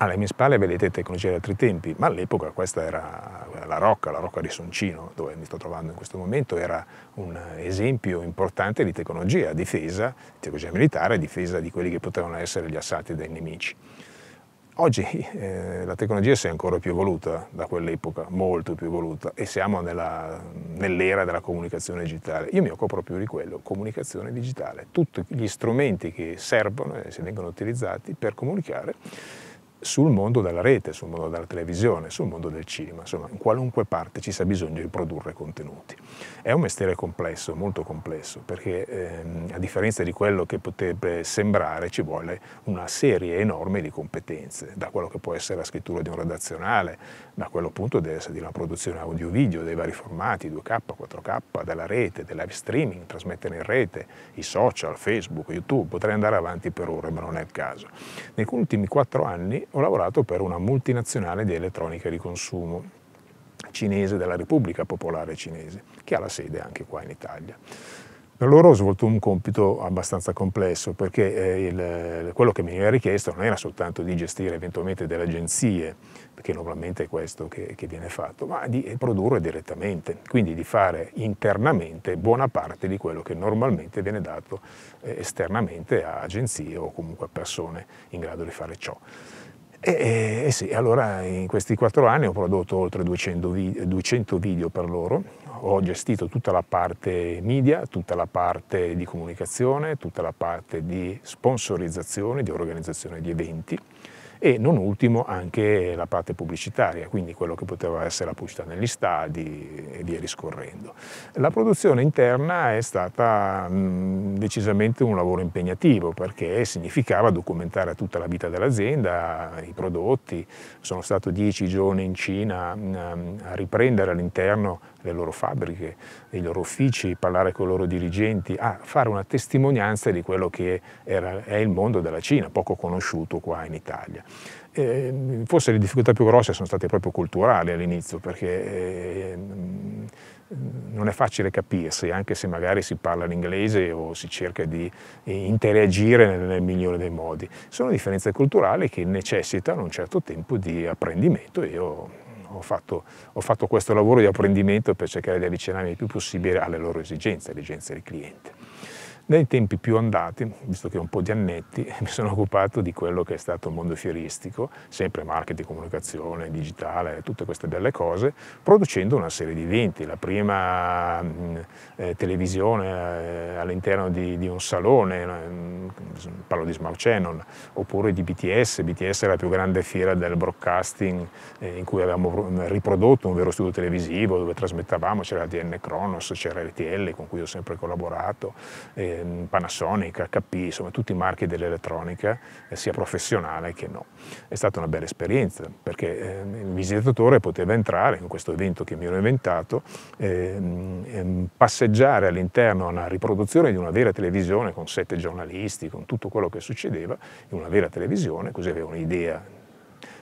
Alle mie spalle vedete tecnologie di altri tempi, ma all'epoca questa era la Rocca, la Rocca di Soncino, dove mi sto trovando in questo momento, era un esempio importante di tecnologia, difesa, tecnologia militare, difesa di quelli che potevano essere gli assalti dai nemici. Oggi eh, la tecnologia si è ancora più evoluta da quell'epoca, molto più evoluta, e siamo nell'era della comunicazione digitale. Io mi occupo proprio di quello, comunicazione digitale, tutti gli strumenti che servono e si vengono utilizzati per comunicare sul mondo della rete, sul mondo della televisione, sul mondo del cinema, insomma in qualunque parte ci sia bisogno di produrre contenuti. È un mestiere complesso, molto complesso, perché ehm, a differenza di quello che potrebbe sembrare ci vuole una serie enorme di competenze, da quello che può essere la scrittura di un redazionale, da quello appunto di una produzione audio-video dei vari formati, 2K, 4K, della rete, del live streaming, trasmettere in rete, i social, Facebook, YouTube, potrei andare avanti per ore ma non è il caso. Negli ultimi quattro anni ho lavorato per una multinazionale di elettronica di consumo cinese della Repubblica Popolare Cinese, che ha la sede anche qua in Italia. Per loro ho svolto un compito abbastanza complesso perché eh, il, eh, quello che mi veniva richiesto non era soltanto di gestire eventualmente delle agenzie, perché normalmente è questo che, che viene fatto, ma di produrre direttamente, quindi di fare internamente buona parte di quello che normalmente viene dato eh, esternamente a agenzie o comunque a persone in grado di fare ciò. E, e, eh sì, allora in questi quattro anni ho prodotto oltre 200 video, 200 video per loro, ho gestito tutta la parte media, tutta la parte di comunicazione, tutta la parte di sponsorizzazione, di organizzazione di eventi, e non ultimo anche la parte pubblicitaria, quindi quello che poteva essere la pubblicità negli stadi e via discorrendo. La produzione interna è stata decisamente un lavoro impegnativo perché significava documentare tutta la vita dell'azienda, i prodotti, sono stato dieci giorni in Cina a riprendere all'interno le loro fabbriche, i loro uffici, parlare con i loro dirigenti, a fare una testimonianza di quello che era, è il mondo della Cina, poco conosciuto qua in Italia. Eh, forse le difficoltà più grosse sono state proprio culturali all'inizio, perché eh, non è facile capirsi, anche se magari si parla l'inglese o si cerca di interagire nel, nel migliore dei modi. Sono differenze culturali che necessitano un certo tempo di apprendimento. Io ho fatto, ho fatto questo lavoro di apprendimento per cercare di avvicinarmi il più possibile alle loro esigenze, alle esigenze del cliente. Nei tempi più andati, visto che ho un po' di annetti, mi sono occupato di quello che è stato il mondo fieristico, sempre marketing, comunicazione, digitale, tutte queste belle cose, producendo una serie di eventi. La prima mm, eh, televisione eh, all'interno di, di, un salone, eh, mm, parlo di Smart Channel, oppure di BTS. BTS è la più grande fiera del broadcasting eh, in cui avevamo riprodotto un vero studio televisivo dove trasmettavamo, c'era DN Kronos, c'era RTL con cui ho sempre collaborato eh, eh, Panasonic, HP, insomma tutti i marchi dell'elettronica, eh, sia professionale che no. È stata una bella esperienza perché ehm, il visitatore poteva entrare in questo evento che mi ero inventato, ehm, ehm, passeggiare all'interno a una riproduzione di una vera televisione con sette giornalisti, con tutto quello che succedeva in una vera televisione, così aveva un'idea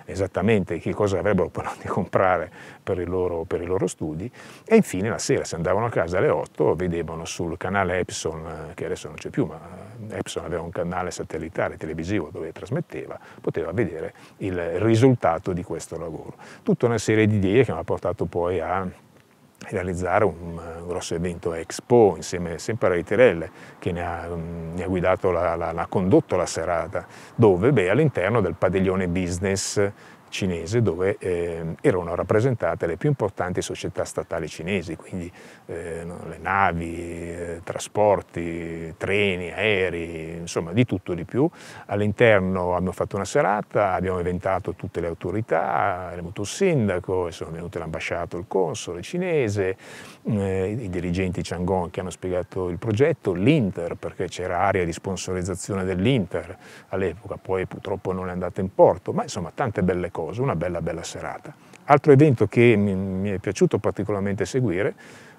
esattamente che cosa avrebbero potuto comprare per i, loro, per i, loro, studi e infine la sera, se andavano a casa alle 8, vedevano sul canale Epson, eh, che adesso non c'è più, ma eh, Epson aveva un canale satellitare televisivo dove trasmetteva, poteva vedere il risultato di questo lavoro. Tutta una serie di idee che mi ha portato poi a realizzare un grosso evento Expo insieme sempre a Ritirelle che ne ha, mm, ne ha guidato, la, condotto la serata, dove all'interno del padiglione business cinese dove eh, erano rappresentate le più importanti società statali cinesi, quindi eh, le navi, eh, trasporti, treni, aerei, insomma di tutto e di più. All'interno abbiamo fatto una serata, abbiamo inventato tutte le autorità, è venuto il sindaco, sono venuti l'ambasciato, il console cinese, eh, i dirigenti Chang'an che hanno spiegato il progetto, l'Inter perché c'era area di sponsorizzazione dell'Inter all'epoca, poi purtroppo non è andata in porto, ma insomma tante belle cose cosa, una bella bella serata. Altro evento che mi, mi è piaciuto particolarmente seguire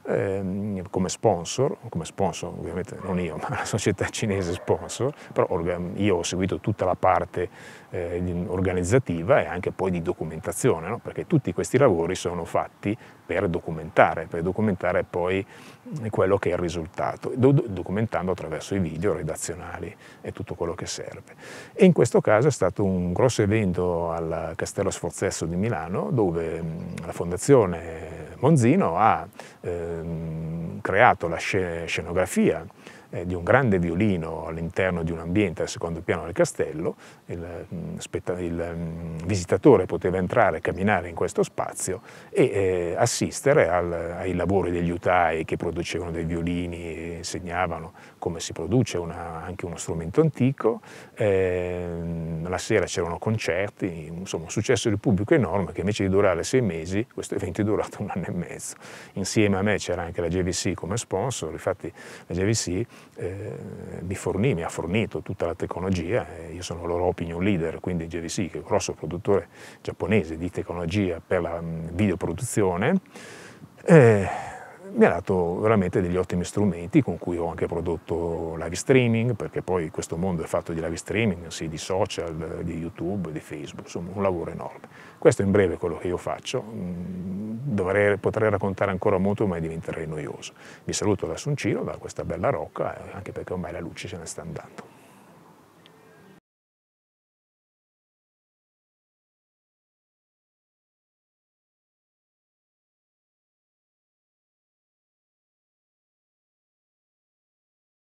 eh, come, sponsor, come sponsor, ovviamente non io, ma la società cinese sponsor, però io ho seguito tutta la parte eh, organizzativa e anche poi di documentazione, no? perché tutti questi lavori sono fatti per documentare, per documentare poi quello che è il risultato, documentando attraverso i video redazionali e tutto quello che serve. E in questo caso è stato un grosso evento al Castello Sforzesso di Milano dove mm, la Fondazione Monzino ha ehm, creato la scenografia eh, di un grande violino all'interno di un ambiente al secondo piano del castello, il, mm, il mm, visitatore poteva entrare e camminare in questo spazio e eh, assistere al, ai lavori degli utai che producevano dei violini e insegnavano come si produce una, anche uno strumento antico, eh, la sera c'erano concerti, insomma un successo del pubblico enorme che invece di durare sei mesi, questo evento è durato un anno e mezzo. Insieme a me c'era anche la JVC come sponsor, infatti la JVC eh, mi fornì, mi ha fornito tutta la tecnologia, eh, io sono loro opinion leader, quindi JVC, che è un grosso produttore giapponese di tecnologia per la mh, mm, videoproduzione, eh, mi ha dato veramente degli ottimi strumenti con cui ho anche prodotto live streaming, perché poi questo mondo è fatto di live streaming, sì, di social, di YouTube, di Facebook, insomma un lavoro enorme. Questo è in breve quello che io faccio, mm, Dovrei, potrei raccontare ancora molto ma diventerei noioso. Vi saluto da Sunciro, da questa bella rocca, anche perché ormai la luce se ne sta andando.